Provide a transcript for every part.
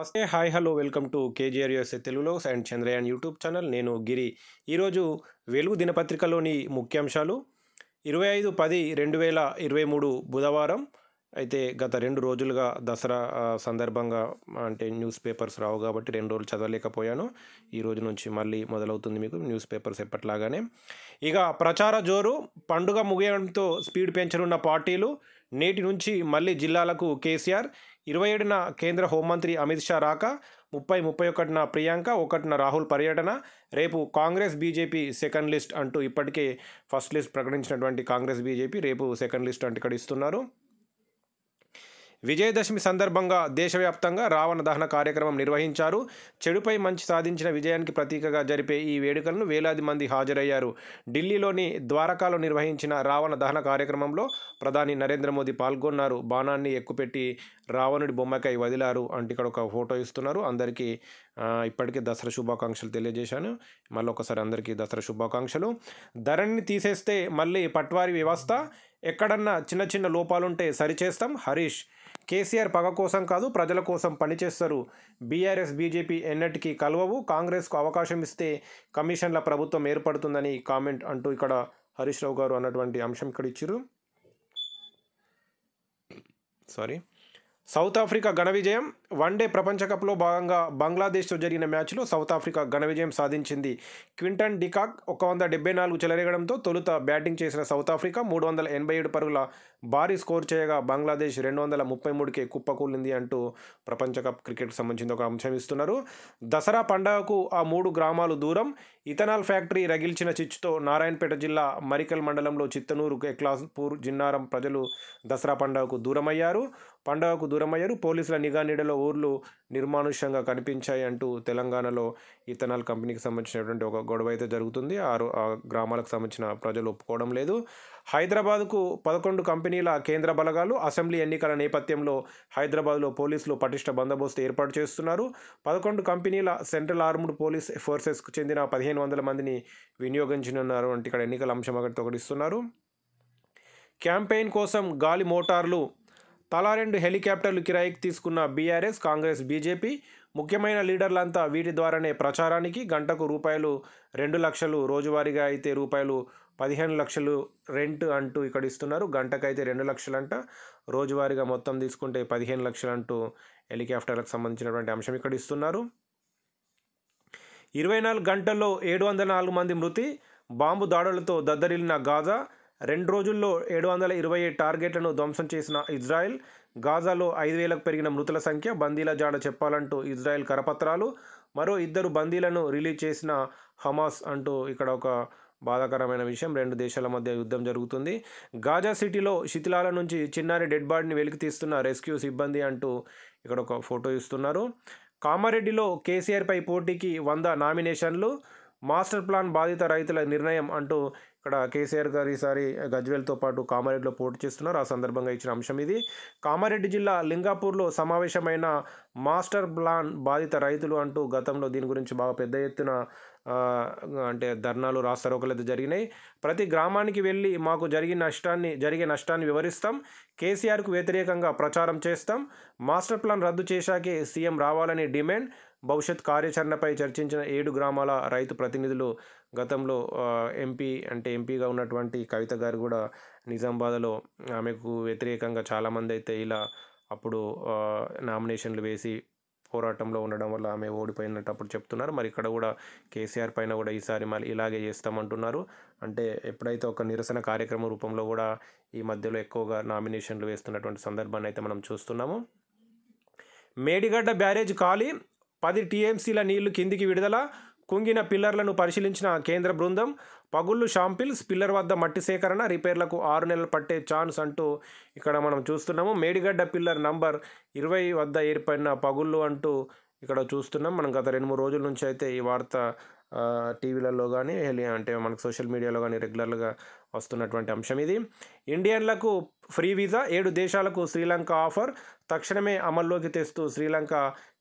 నమస్తే hi hello welcome to KGRS తెలుగులో and Chandrayaan YouTube channel నేను గిరి ఈరోజు వెలుగు దినపత్రికలోని ముఖ్యాంశాలు ఇరవై ఐదు పది రెండు వేల ఇరవై మూడు బుధవారం అయితే గత రెండు రోజులుగా దసరా సందర్భంగా అంటే న్యూస్ పేపర్స్ రావు కాబట్టి రెండు రోజులు చదవలేకపోయాను ఈ రోజు నుంచి మళ్ళీ మొదలవుతుంది మీకు న్యూస్ పేపర్స్ ఎప్పట్లాగానే ఇక ప్రచార జోరు పండుగ ముగియడంతో స్పీడ్ పెంచనున్న పార్టీలు నేటి నుంచి మళ్ళీ జిల్లాలకు కేసీఆర్ ఇరవై ఏడున కేంద్ర హోంమంత్రి అమిత్ షా రాక ముప్పై ముప్పై ఒకటిన ప్రియాంక ఒకటిన రాహుల్ పర్యటన రేపు కాంగ్రెస్ బీజేపీ సెకండ్ లిస్ట్ అంటూ ఇప్పటికే ఫస్ట్ లిస్ట్ ప్రకటించినటువంటి కాంగ్రెస్ బీజేపీ రేపు సెకండ్ లిస్ట్ అంటూ ఇక్కడ ఇస్తున్నారు విజయదశమి సందర్భంగా దేశవ్యాప్తంగా రావణ దహన కార్యక్రమం నిర్వహించారు చెడుపై మంచి సాధించిన విజయానికి ప్రతీకగా జరిపే ఈ వేడుకలను వేలాది మంది హాజరయ్యారు ఢిల్లీలోని ద్వారకాలో నిర్వహించిన రావణ దహన కార్యక్రమంలో ప్రధాని నరేంద్ర మోదీ పాల్గొన్నారు బాణాన్ని ఎక్కుపెట్టి రావణుడి బొమ్మకై వదిలారు అంటే ఇక్కడ ఒక ఫోటో ఇస్తున్నారు అందరికీ ఇప్పటికే దసరా శుభాకాంక్షలు తెలియజేశాను మళ్ళీ ఒకసారి అందరికీ దసరా శుభాకాంక్షలు ధరణిని తీసేస్తే మళ్ళీ పట్వారి వ్యవస్థ ఎక్కడన్నా చిన్న చిన్న లోపాలుంటే సరిచేస్తాం హరీష్ కేసీఆర్ పగ కోసం కాదు ప్రజల కోసం పనిచేస్తారు బీఆర్ఎస్ బీజేపీ ఎన్నటికీ కలవవు కాంగ్రెస్కు అవకాశం ఇస్తే కమిషన్ల ప్రభుత్వం ఏర్పడుతుందని కామెంట్ అంటూ ఇక్కడ హరీష్ రావు గారు అన్నటువంటి అంశం ఇక్కడ ఇచ్చారు సారీ సౌత్ ఆఫ్రికా ఘన విజయం వన్డే ప్రపంచ కప్లో భాగంగా బంగ్లాదేశ్తో జరిగిన మ్యాచ్లో సౌత్ ఆఫ్రికా ఘన విజయం సాధించింది క్వింటన్ డికాక్ ఒక వంద డెబ్బై నాలుగు చెలరేగడంతో తొలుత బ్యాటింగ్ చేసిన సౌత్ ఆఫ్రికా మూడు వందల ఎనభై ఏడు పరుగుల భారీ స్కోర్ చేయగా బంగ్లాదేశ్ రెండు వందల ముప్పై మూడుకే కుప్పకూలింది అంటూ ప్రపంచ కప్ క్రికెట్కి సంబంధించిన ఒక అంశం ఇస్తున్నారు దసరా పండగకు ఆ మూడు గ్రామాలు దూరం ఇథనాల్ ఫ్యాక్టరీ రగిల్చిన చిచ్చుతో నారాయణపేట జిల్లా మరికల్ మండలంలో చిత్తనూరు ఎక్లాస్పూర్ జిన్నారం ప్రజలు దసరా పండగకు దూరమయ్యారు పండగకు దూరమయ్యారు పోలీసుల నిఘా నీడలో ఊర్లు నిర్మానుష్యంగా కనిపించాయి అంటూ తెలంగాణలో ఇథనాల్ కంపెనీకి సంబంధించినటువంటి ఒక గొడవ అయితే జరుగుతుంది ఆ గ్రామాలకు సంబంధించిన ప్రజలు ఒప్పుకోవడం లేదు హైదరాబాద్కు పదకొండు కంపెనీల కేంద్ర బలగాలు అసెంబ్లీ ఎన్నికల నేపథ్యంలో హైదరాబాద్లో పోలీసులు పటిష్ట బందోబస్తు ఏర్పాటు చేస్తున్నారు పదకొండు కంపెనీల సెంట్రల్ ఆర్మ్డ్ పోలీస్ ఫోర్సెస్కు చెందిన పదిహేను వందల మందిని వినియోగించనున్నారు అంటే ఇక్కడ ఎన్నికల అంశం ఒకటి ఇస్తున్నారు క్యాంపెయిన్ కోసం గాలి మోటార్లు తలా రెండు హెలికాప్టర్లు కిరాయికి తీసుకున్న బీఆర్ఎస్ కాంగ్రెస్ బీజేపీ ముఖ్యమైన లీడర్లంతా వీటి ద్వారానే ప్రచారానికి గంటకు రూపాయలు రెండు లక్షలు రోజువారీగా అయితే రూపాయలు పదిహేను లక్షలు రెంట్ అంటూ ఇక్కడ ఇస్తున్నారు గంటకైతే రెండు లక్షలంట రోజువారీగా మొత్తం తీసుకుంటే పదిహేను లక్షలు అంటూ హెలికాప్టర్లకు సంబంధించినటువంటి అంశం ఇక్కడ ఇస్తున్నారు ఇరవై నాలుగు గంటల్లో ఏడు వందల నాలుగు మంది మృతి బాంబు దాడులతో దద్దరిల్లిన గాజా రెండు రోజుల్లో ఏడు వందల ఇరవై టార్గెట్లను ధ్వంసం చేసిన ఇజ్రాయెల్ గాజాలో ఐదు వేలకు పెరిగిన మృతుల సంఖ్య బందీల జాడ చెప్పాలంటూ ఇజ్రాయెల్ కరపత్రాలు మరో ఇద్దరు బందీలను రిలీజ్ చేసిన హమాస్ అంటూ ఇక్కడ ఒక బాధాకరమైన విషయం రెండు దేశాల మధ్య యుద్ధం జరుగుతుంది గాజా సిటీలో శిథిలాల నుంచి చిన్నారి డెడ్ బాడీని వెలికి తీస్తున్న రెస్క్యూ సిబ్బంది అంటూ ఇక్కడ ఒక ఫోటో ఇస్తున్నారు కామారెడ్డిలో కేసీఆర్పై పోటీకి వంద నామినేషన్లు మాస్టర్ ప్లాన్ బాధిత రైతుల నిర్ణయం అంటూ ఇక్కడ కేసీఆర్ గారు ఈసారి గజ్వేల్తో పాటు కామారెడ్డిలో పోటీ చేస్తున్నారు ఆ సందర్భంగా ఇచ్చిన అంశం ఇది కామారెడ్డి జిల్లా లింగాపూర్లో సమావేశమైన మాస్టర్ ప్లాన్ బాధిత రైతులు అంటూ గతంలో దీని గురించి బాగా పెద్ద ఎత్తున అంటే ధర్నాలు రాస్తారోకలైతే జరిగినాయి ప్రతి గ్రామానికి వెళ్ళి మాకు జరిగిన నష్టాన్ని జరిగే నష్టాన్ని వివరిస్తాం కేసీఆర్కు వ్యతిరేకంగా ప్రచారం చేస్తాం మాస్టర్ ప్లాన్ రద్దు చేశాకే సీఎం రావాలని డిమాండ్ భవిష్యత్ కార్యాచరణపై చర్చించిన ఏడు గ్రామాల రైతు ప్రతినిధులు గతంలో ఎంపీ అంటే ఎంపీగా ఉన్నటువంటి కవిత గారు కూడా నిజామాబాద్లో ఆమెకు వ్యతిరేకంగా చాలామంది అయితే ఇలా అప్పుడు నామినేషన్లు వేసి పోరాటంలో ఉండడం వల్ల ఆమె ఓడిపోయినట్టు అప్పుడు చెప్తున్నారు మరి ఇక్కడ కూడా కేసీఆర్ పైన కూడా ఈసారి మళ్ళీ ఇలాగే చేస్తామంటున్నారు అంటే ఎప్పుడైతే ఒక నిరసన కార్యక్రమ రూపంలో కూడా ఈ మధ్యలో ఎక్కువగా నామినేషన్లు వేస్తున్నటువంటి సందర్భాన్ని అయితే మనం చూస్తున్నాము మేడిగడ్డ బ్యారేజ్ ఖాళీ పది టీఎంసీల నీళ్లు కిందికి విడుదల కుంగిన పిల్లర్లను పరిశీలించిన కేంద్ర బృందం పగుళ్ళు షాంపిల్స్ పిల్లర్ వద్ద మట్టి సేకరణ రిపేర్లకు ఆరు నెలలు పట్టే ఛాన్స్ అంటూ ఇక్కడ మనం చూస్తున్నాము మేడిగడ్డ పిల్లర్ నంబర్ ఇరవై వద్ద ఏర్పడిన పగుళ్ళు అంటూ ఇక్కడ చూస్తున్నాం మనం గత రెండు మూడు రోజుల నుంచి అయితే ఈ వార్త టీవీలలో కానీ అంటే మనకు సోషల్ మీడియాలో కానీ రెగ్యులర్గా వస్తున్నటువంటి అంశం ఇది ఇండియన్లకు ఫ్రీ వీసా ఏడు దేశాలకు శ్రీలంక ఆఫర్ తక్షణమే అమల్లోకి తెస్తూ శ్రీలంక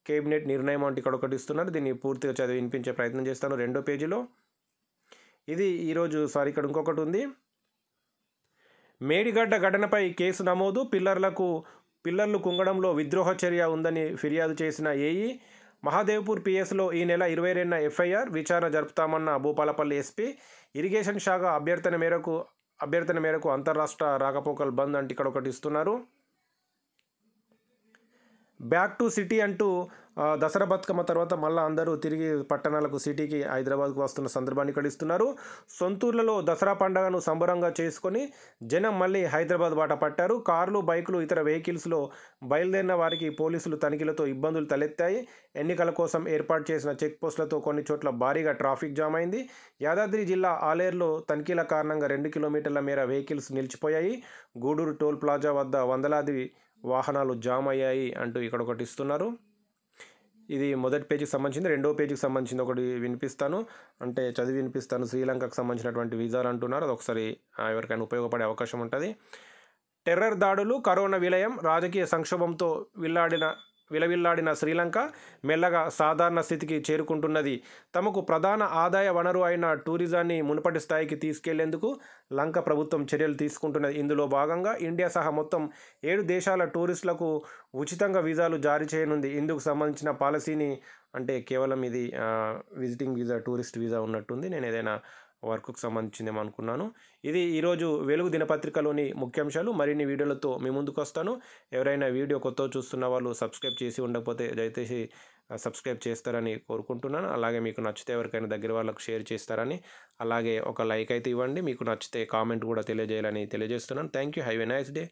కేబినెట్ నిర్ణయం అంటే ఇక్కడ ఒకటి ఇస్తున్నారు దీన్ని పూర్తిగా చదివి వినిపించే ప్రయత్నం చేస్తాను రెండో పేజీలో ఇది ఈరోజు సారీ ఇక్కడ ఇంకొకటి ఉంది మేడిగడ్డ ఘటనపై కేసు నమోదు పిల్లర్లకు పిల్లర్లు కుంగడంలో విద్రోహ చర్య ఉందని ఫిర్యాదు చేసిన ఏఈ మహాదేవ్పూర్ పిఎస్లో ఈ నెల ఇరవై రెండున ఎఫ్ఐఆర్ విచారణ జరుపుతామన్న భూపాలపల్లి ఎస్పీ ఇరిగేషన్ శాఖ అభ్యర్థన మేరకు అభ్యర్థన మేరకు అంతరాష్ట్ర రాకపోకలు బంద్ అంటే ఇక్కడ ఒకటి ఇస్తున్నారు బ్యాక్ టు సిటీ అంటూ దసరా బతుకమ్మ తర్వాత మళ్ళీ అందరూ తిరిగి పట్టణాలకు సిటీకి హైదరాబాద్కు వస్తున్న సందర్భాన్ని కడిస్తున్నారు సొంతూర్లలో దసరా పండుగను సంబరంగా చేసుకొని జనం మళ్ళీ హైదరాబాద్ బాట పట్టారు కార్లు బైకులు ఇతర వెహికల్స్లో బయలుదేరిన వారికి పోలీసులు తనిఖీలతో ఇబ్బందులు తలెత్తాయి ఎన్నికల కోసం ఏర్పాటు చేసిన చెక్ పోస్టులతో కొన్ని చోట్ల భారీగా ట్రాఫిక్ జామ్ అయింది యాదాద్రి జిల్లా ఆలేరులో తనిఖీల కారణంగా రెండు కిలోమీటర్ల మేర వెహికల్స్ నిలిచిపోయాయి గూడూరు టోల్ ప్లాజా వద్ద వందలాది వాహనాలు జామ్ అయ్యాయి అంటూ ఇక్కడ ఒకటి ఇస్తున్నారు ఇది మొదటి పేజీకి సంబంధించింది రెండో పేజీకి సంబంధించింది ఒకటి వినిపిస్తాను అంటే చదివి వినిపిస్తాను శ్రీలంకకు సంబంధించినటువంటి విజాలు అంటున్నారు అది ఒకసారి ఎవరికైనా ఉపయోగపడే అవకాశం ఉంటుంది టెర్రర్ దాడులు కరోనా విలయం రాజకీయ సంక్షోభంతో విల్లాడిన విలవిల్లాడిన శ్రీలంక మెల్లగా సాధారణ స్థితికి చేరుకుంటున్నది తమకు ప్రధాన ఆదాయ వనరు అయిన టూరిజాన్ని మునుపటి స్థాయికి తీసుకెళ్లేందుకు లంక ప్రభుత్వం చర్యలు తీసుకుంటున్నది ఇందులో భాగంగా ఇండియా సహా మొత్తం ఏడు దేశాల టూరిస్టులకు ఉచితంగా వీసాలు జారీ చేయనుంది ఇందుకు సంబంధించిన పాలసీని అంటే కేవలం ఇది విజిటింగ్ వీసా టూరిస్ట్ వీసా ఉన్నట్టుంది నేను ఏదైనా వర్క్కు సంబంధించింది అనుకున్నాను ఇది ఈరోజు వెలుగు దినపత్రికలోని ముఖ్యాంశాలు మరిన్ని వీడియోలతో మీ ముందుకు వస్తాను ఎవరైనా వీడియో కొత్త చూస్తున్న వాళ్ళు సబ్స్క్రైబ్ చేసి ఉండకపోతే దయచేసి సబ్స్క్రైబ్ చేస్తారని కోరుకుంటున్నాను అలాగే మీకు నచ్చితే ఎవరికైనా దగ్గర వాళ్ళకు షేర్ చేస్తారని అలాగే ఒక లైక్ అయితే ఇవ్వండి మీకు నచ్చితే కామెంట్ కూడా తెలియజేయాలని తెలియజేస్తున్నాను thank you have a nice day